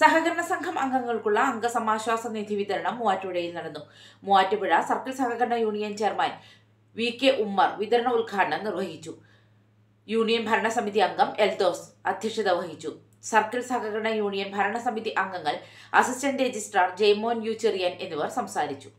സഹകരണ സംഘം അംഗങ്ങൾക്കുള്ള അംഗസമാശ്വാസ നിധി വിതരണം മൂവാറ്റുപുഴയിൽ നടന്നു മൂവാറ്റുപുഴ സർക്കിൾ സഹകരണ union chairman V K Ummer വിതരണ ഉദ്ഘാടനം നിർവഹിച്ചു യൂണിയൻ ഭരണസമിതി അംഗം എൽദോസ് അധ്യക്ഷത വഹിച്ചു സർക്കിൾ സഹകരണ യൂണിയൻ ഭരണസമിതി അംഗങ്ങൾ assistant registrar Jaimon U Cherian എന്നിവർ സംസാരിച്ചു